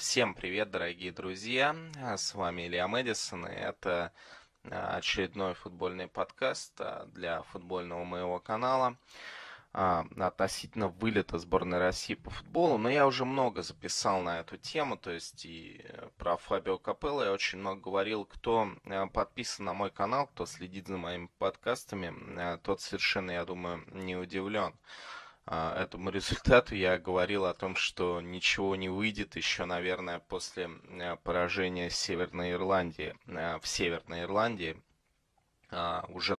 Всем привет, дорогие друзья! С вами Илья Мэдисон, и это а, очередной футбольный подкаст а, для футбольного моего канала а, относительно вылета сборной России по футболу. Но я уже много записал на эту тему, то есть и э, про Фабио Капелло я очень много говорил. Кто э, подписан на мой канал, кто следит за моими подкастами, э, тот совершенно, я думаю, не удивлен. А, этому результату. Я говорил о том, что ничего не выйдет еще, наверное, после э, поражения Северной Ирландии, э, в Северной Ирландии. А, уже